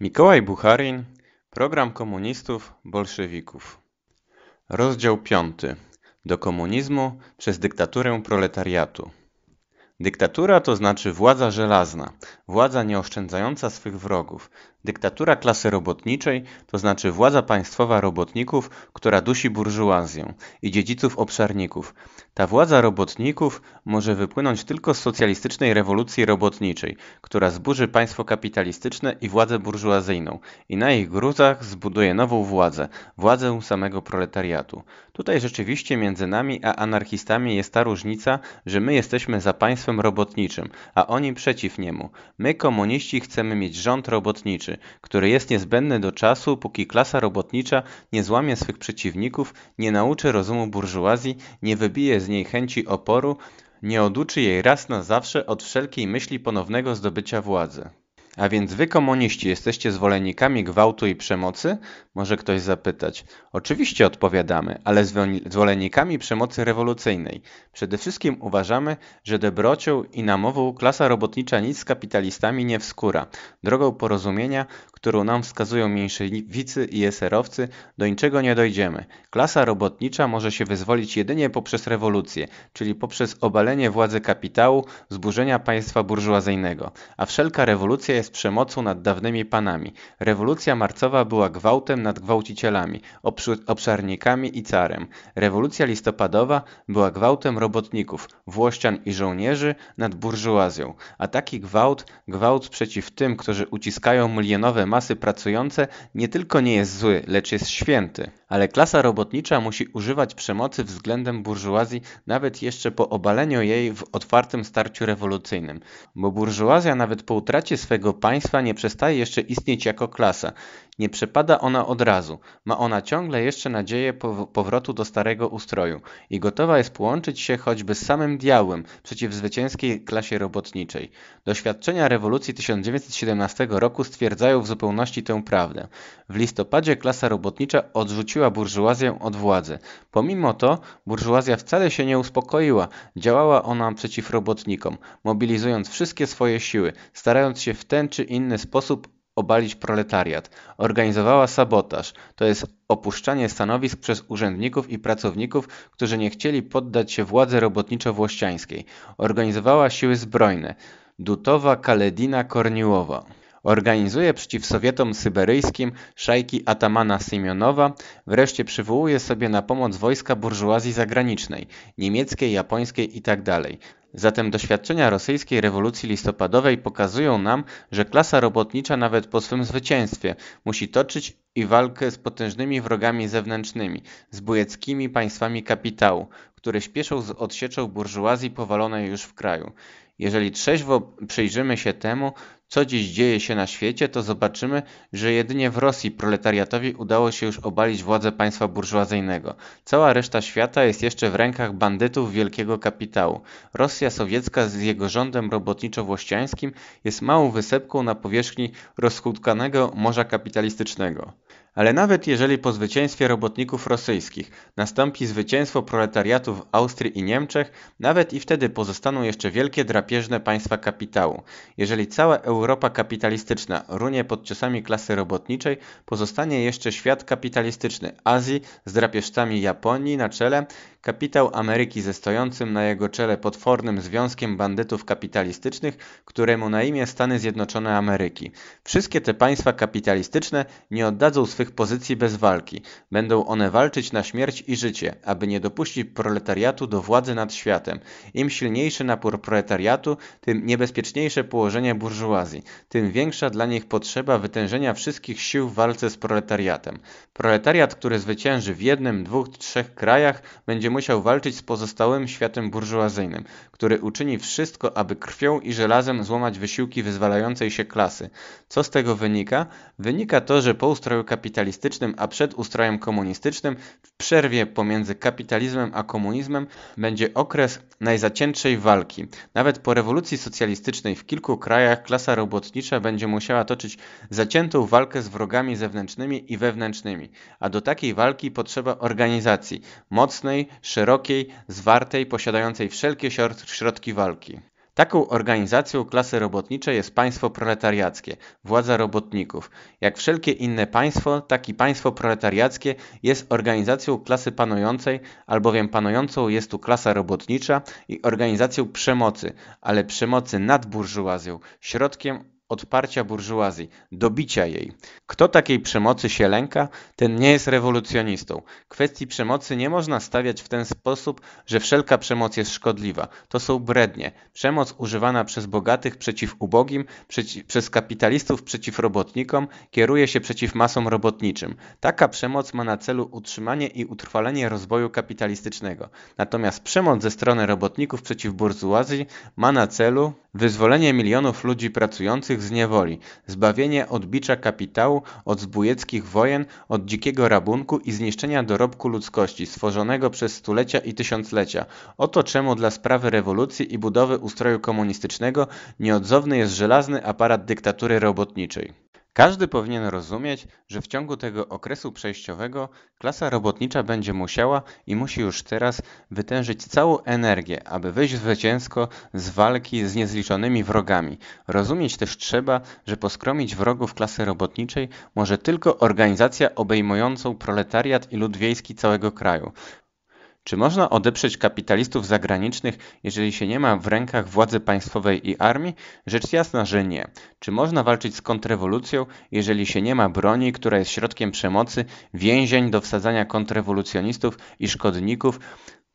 Mikołaj Bucharin, program komunistów, bolszewików. Rozdział 5. Do komunizmu przez dyktaturę proletariatu. Dyktatura to znaczy władza żelazna, władza nieoszczędzająca swych wrogów. Dyktatura klasy robotniczej to znaczy władza państwowa robotników, która dusi burżuazję i dziedziców obszarników. Ta władza robotników może wypłynąć tylko z socjalistycznej rewolucji robotniczej, która zburzy państwo kapitalistyczne i władzę burżuazyjną i na ich gruzach zbuduje nową władzę, władzę samego proletariatu. Tutaj rzeczywiście między nami a anarchistami jest ta różnica, że my jesteśmy za państwem państwem robotniczym, a oni przeciw niemu. My, komuniści, chcemy mieć rząd robotniczy, który jest niezbędny do czasu, póki klasa robotnicza nie złamie swych przeciwników, nie nauczy rozumu burżuazji, nie wybije z niej chęci oporu, nie oduczy jej raz na zawsze od wszelkiej myśli ponownego zdobycia władzy. A więc wy komuniści jesteście zwolennikami gwałtu i przemocy? Może ktoś zapytać. Oczywiście odpowiadamy, ale zwolennikami przemocy rewolucyjnej. Przede wszystkim uważamy, że dobrocią i namową klasa robotnicza nic z kapitalistami nie wskóra. Drogą porozumienia, którą nam wskazują mięszewicy i eserowcy, do niczego nie dojdziemy. Klasa robotnicza może się wyzwolić jedynie poprzez rewolucję, czyli poprzez obalenie władzy kapitału, zburzenia państwa burżuazyjnego. A wszelka rewolucja jest przemocą nad dawnymi panami. Rewolucja marcowa była gwałtem nad gwałcicielami, obszarnikami i carem. Rewolucja listopadowa była gwałtem robotników, włościan i żołnierzy nad burżuazją. A taki gwałt, gwałt przeciw tym, którzy uciskają milionowe masy pracujące nie tylko nie jest zły, lecz jest święty. Ale klasa robotnicza musi używać przemocy względem burżuazji nawet jeszcze po obaleniu jej w otwartym starciu rewolucyjnym. Bo burżuazja nawet po utracie swego państwa nie przestaje jeszcze istnieć jako klasa. Nie przepada ona od razu, ma ona ciągle jeszcze nadzieję powrotu do starego ustroju i gotowa jest połączyć się choćby z samym diabłem przeciw zwycięskiej klasie robotniczej. Doświadczenia rewolucji 1917 roku stwierdzają w zupełności tę prawdę. W listopadzie klasa robotnicza odrzuciła burżuazję od władzy. Pomimo to burżuazja wcale się nie uspokoiła, działała ona przeciw robotnikom, mobilizując wszystkie swoje siły, starając się w ten czy inny sposób obalić proletariat. Organizowała sabotaż, to jest opuszczanie stanowisk przez urzędników i pracowników, którzy nie chcieli poddać się władzy robotniczo-włościańskiej. Organizowała siły zbrojne. Dutowa Kaledina Korniłowa. Organizuje przeciw Sowietom syberyjskim szajki atamana Siemionowa, wreszcie przywołuje sobie na pomoc wojska burżuazji zagranicznej, niemieckiej, japońskiej itd. Tak Zatem doświadczenia rosyjskiej rewolucji listopadowej pokazują nam, że klasa robotnicza nawet po swym zwycięstwie musi toczyć i walkę z potężnymi wrogami zewnętrznymi, z bujeckimi państwami kapitału, które śpieszą z odsieczą burżuazji powalonej już w kraju. Jeżeli trzeźwo przyjrzymy się temu, co dziś dzieje się na świecie, to zobaczymy, że jedynie w Rosji proletariatowi udało się już obalić władzę państwa burżuazyjnego. Cała reszta świata jest jeszcze w rękach bandytów wielkiego kapitału. Rosja sowiecka z jego rządem robotniczo-włościańskim jest małą wysepką na powierzchni rozchutkanego morza kapitalistycznego. Ale nawet jeżeli po zwycięstwie robotników rosyjskich nastąpi zwycięstwo proletariatu w Austrii i Niemczech, nawet i wtedy pozostaną jeszcze wielkie drapieżne państwa kapitału. Jeżeli cała Europa kapitalistyczna runie pod ciosami klasy robotniczej, pozostanie jeszcze świat kapitalistyczny Azji z drapieżcami Japonii na czele, Kapitał Ameryki ze stojącym na jego czele potwornym związkiem bandytów kapitalistycznych, któremu na imię Stany Zjednoczone Ameryki. Wszystkie te państwa kapitalistyczne nie oddadzą swych pozycji bez walki. Będą one walczyć na śmierć i życie, aby nie dopuścić proletariatu do władzy nad światem. Im silniejszy napór proletariatu, tym niebezpieczniejsze położenie burżuazji, tym większa dla nich potrzeba wytężenia wszystkich sił w walce z proletariatem. Proletariat, który zwycięży w jednym, dwóch, trzech krajach, będzie musiał walczyć z pozostałym światem burżuazyjnym, który uczyni wszystko, aby krwią i żelazem złamać wysiłki wyzwalającej się klasy. Co z tego wynika? Wynika to, że po ustroju kapitalistycznym, a przed ustrojem komunistycznym, w przerwie pomiędzy kapitalizmem a komunizmem będzie okres najzaciętszej walki. Nawet po rewolucji socjalistycznej w kilku krajach klasa robotnicza będzie musiała toczyć zaciętą walkę z wrogami zewnętrznymi i wewnętrznymi, a do takiej walki potrzeba organizacji, mocnej, szerokiej, zwartej, posiadającej wszelkie środki walki. Taką organizacją klasy robotniczej jest państwo proletariackie, władza robotników. Jak wszelkie inne państwo, takie państwo proletariackie jest organizacją klasy panującej, albowiem panującą jest tu klasa robotnicza i organizacją przemocy, ale przemocy nad burżuazją, środkiem odparcia burżuazji, dobicia jej. Kto takiej przemocy się lęka, ten nie jest rewolucjonistą. Kwestii przemocy nie można stawiać w ten sposób, że wszelka przemoc jest szkodliwa. To są brednie. Przemoc używana przez bogatych przeciw ubogim, przez kapitalistów przeciw robotnikom, kieruje się przeciw masom robotniczym. Taka przemoc ma na celu utrzymanie i utrwalenie rozwoju kapitalistycznego. Natomiast przemoc ze strony robotników przeciw burżuazji ma na celu wyzwolenie milionów ludzi pracujących wyzwolonych z niewoli, zbawienie od bicza kapitału, od zbójeckich wojen, od dzikiego rabunku i zniszczenia dorobku ludzkości stworzonego przez stulecia i tysiąclecia. Oto czemu dla sprawy rewolucji i budowy ustroju komunistycznego nieodzowny jest żelazny aparat dyktatury robotniczej. Każdy powinien rozumieć, że w ciągu tego okresu przejściowego klasa robotnicza będzie musiała i musi już teraz wytężyć całą energię, aby wyjść zwycięsko z walki z niezliczonymi wrogami. Rozumieć też trzeba, że poskromić wrogów klasy robotniczej może tylko organizacja obejmująca proletariat i lud wiejski całego kraju. Czy można odeprzeć kapitalistów zagranicznych, jeżeli się nie ma w rękach władzy państwowej i armii? Rzecz jasna, że nie. Czy można walczyć z kontrrewolucją, jeżeli się nie ma broni, która jest środkiem przemocy, więzień do wsadzania kontrrewolucjonistów i szkodników?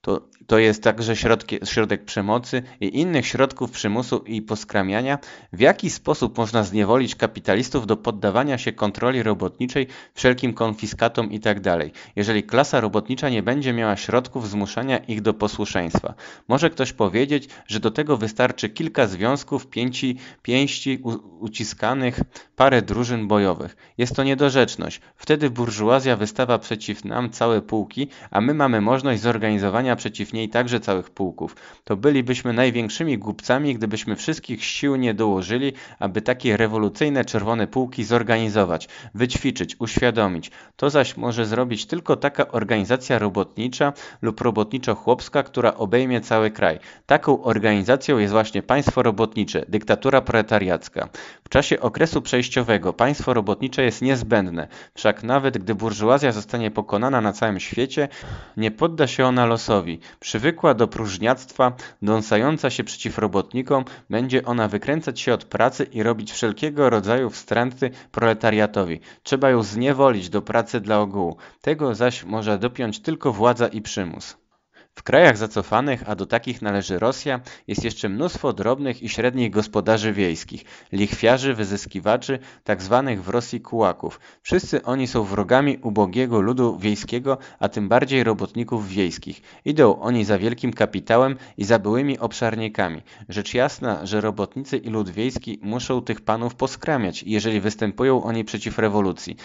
To, to jest także środki, środek przemocy i innych środków przymusu i poskramiania, w jaki sposób można zniewolić kapitalistów do poddawania się kontroli robotniczej, wszelkim konfiskatom itd., tak jeżeli klasa robotnicza nie będzie miała środków zmuszania ich do posłuszeństwa. Może ktoś powiedzieć, że do tego wystarczy kilka związków pięci, pięści u, uciskanych, parę drużyn bojowych. Jest to niedorzeczność. Wtedy burżuazja wystawa przeciw nam całe pułki, a my mamy możliwość zorganizowania powstania przeciw niej także całych pułków. To bylibyśmy największymi głupcami, gdybyśmy wszystkich sił nie dołożyli, aby takie rewolucyjne czerwone pułki zorganizować, wyćwiczyć, uświadomić. To zaś może zrobić tylko taka organizacja robotnicza lub robotniczo-chłopska, która obejmie cały kraj. Taką organizacją jest właśnie państwo robotnicze, dyktatura proletariacka. W czasie okresu przejściowego państwo robotnicze jest niezbędne, wszak nawet gdy burżuazja zostanie pokonana na całym świecie, nie podda się ona losowi. Przywykła do próżniactwa, dąsająca się przeciw robotnikom, będzie ona wykręcać się od pracy i robić wszelkiego rodzaju wstręty proletariatowi. Trzeba ją zniewolić do pracy dla ogółu. Tego zaś może dopiąć tylko władza i przymus. W krajach zacofanych, a do takich należy Rosja, jest jeszcze mnóstwo drobnych i średnich gospodarzy wiejskich, lichwiarzy, wyzyskiwaczy, tak zwanych w Rosji kułaków. Wszyscy oni są wrogami ubogiego ludu wiejskiego, a tym bardziej robotników wiejskich. Idą oni za wielkim kapitałem i za byłymi obszarnikami. Rzecz jasna, że robotnicy i lud wiejski muszą tych panów poskramiać, jeżeli występują oni przeciw rewolucji.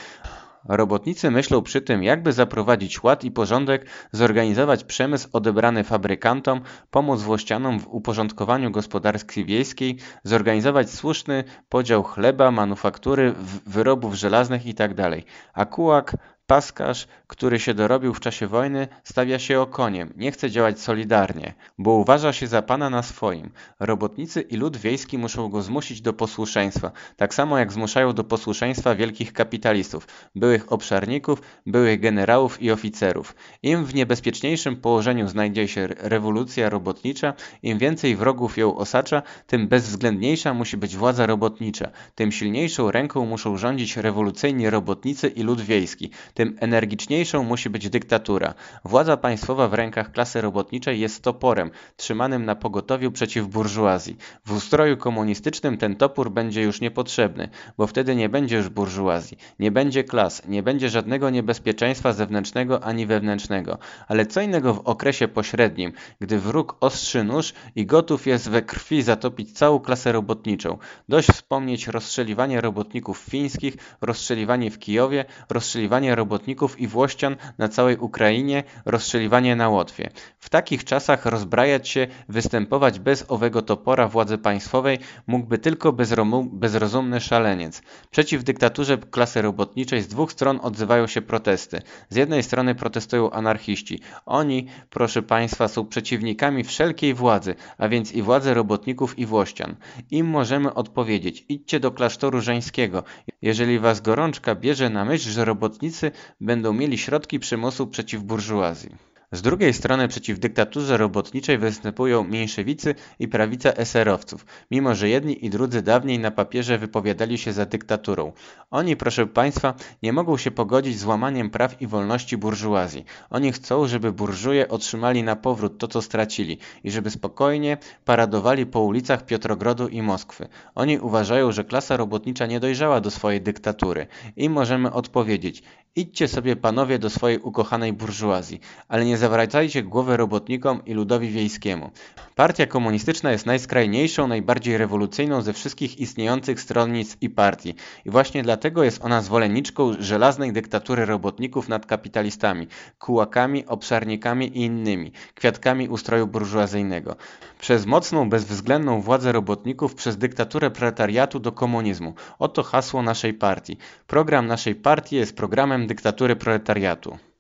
Robotnicy myślą przy tym, jakby zaprowadzić ład i porządek, zorganizować przemysł odebrany fabrykantom, pomóc włościanom w uporządkowaniu gospodarki wiejskiej, zorganizować słuszny podział chleba, manufaktury, wyrobów żelaznych itd. Tak A Kułak Paskarz, który się dorobił w czasie wojny, stawia się okoniem, nie chce działać solidarnie, bo uważa się za pana na swoim. Robotnicy i lud wiejski muszą go zmusić do posłuszeństwa, tak samo jak zmuszają do posłuszeństwa wielkich kapitalistów, byłych obszarników, byłych generałów i oficerów. Im w niebezpieczniejszym położeniu znajdzie się rewolucja robotnicza, im więcej wrogów ją osacza, tym bezwzględniejsza musi być władza robotnicza, tym silniejszą ręką muszą rządzić rewolucyjni robotnicy i lud wiejski tym energiczniejszą musi być dyktatura. Władza państwowa w rękach klasy robotniczej jest toporem, trzymanym na pogotowiu przeciw burżuazji. W ustroju komunistycznym ten topór będzie już niepotrzebny, bo wtedy nie będzie już burżuazji, nie będzie klas, nie będzie żadnego niebezpieczeństwa zewnętrznego ani wewnętrznego. Ale co innego w okresie pośrednim, gdy wróg ostrzy nóż i gotów jest we krwi zatopić całą klasę robotniczą. Dość wspomnieć rozstrzeliwanie robotników fińskich, rozstrzeliwanie w Kijowie, rozstrzeliwanie robotników robotników i włościan na całej Ukrainie, rozstrzeliwanie na Łotwie. W takich czasach rozbrajać się, występować bez owego topora władzy państwowej mógłby tylko bezrozumny szaleniec. Przeciw dyktaturze klasy robotniczej z dwóch stron odzywają się protesty. Z jednej strony protestują anarchiści. Oni, proszę państwa, są przeciwnikami wszelkiej władzy, a więc i władzy robotników i włościan. Im możemy odpowiedzieć: idźcie do klasztoru żeńskiego. Jeżeli was gorączka bierze na myśl, że robotnicy będą mieli środki przymusu przeciw burżuazji z drugiej strony przeciw dyktaturze robotniczej występują mniejszewicy i prawica eserowców, mimo że jedni i drudzy dawniej na papierze wypowiadali się za dyktaturą. Oni, proszę Państwa, nie mogą się pogodzić z łamaniem praw i wolności burżuazji. Oni chcą, żeby burżuje otrzymali na powrót to, co stracili i żeby spokojnie paradowali po ulicach Piotrogrodu i Moskwy. Oni uważają, że klasa robotnicza nie dojrzała do swojej dyktatury. I możemy odpowiedzieć, idźcie sobie panowie do swojej ukochanej burżuazji, ale nie zawracajcie głowę robotnikom i ludowi wiejskiemu. Partia komunistyczna jest najskrajniejszą, najbardziej rewolucyjną ze wszystkich istniejących stronnic i partii. I właśnie dlatego jest ona zwolenniczką żelaznej dyktatury robotników nad kapitalistami, kułakami, obszarnikami i innymi, kwiatkami ustroju burżuazyjnego. Przez mocną, bezwzględną władzę robotników, przez dyktaturę proletariatu do komunizmu. Oto hasło naszej partii. Program naszej partii jest programem dyktatury proletariatu.